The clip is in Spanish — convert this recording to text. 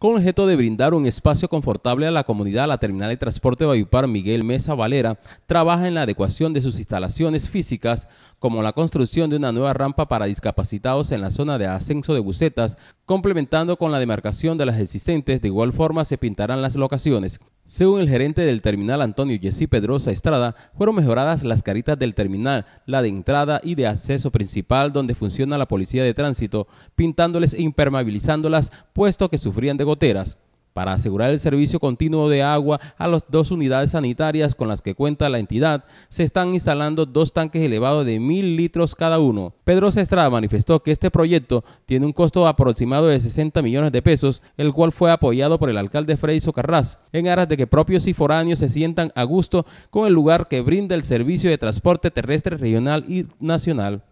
con objeto de brindar un espacio confortable a la comunidad, la terminal de transporte Bayupar Miguel Mesa Valera trabaja en la adecuación de sus instalaciones físicas, como la construcción de una nueva rampa para discapacitados en la zona de ascenso de bucetas, complementando con la demarcación de las existentes. De igual forma, se pintarán las locaciones. Según el gerente del terminal Antonio Yesí Pedrosa Estrada, fueron mejoradas las caritas del terminal, la de entrada y de acceso principal donde funciona la policía de tránsito, pintándoles e impermeabilizándolas puesto que sufrían de goteras. Para asegurar el servicio continuo de agua a las dos unidades sanitarias con las que cuenta la entidad, se están instalando dos tanques elevados de mil litros cada uno. Pedro Sestra manifestó que este proyecto tiene un costo aproximado de 60 millones de pesos, el cual fue apoyado por el alcalde Freddy Socarrás, en aras de que propios y foráneos se sientan a gusto con el lugar que brinda el servicio de transporte terrestre regional y nacional.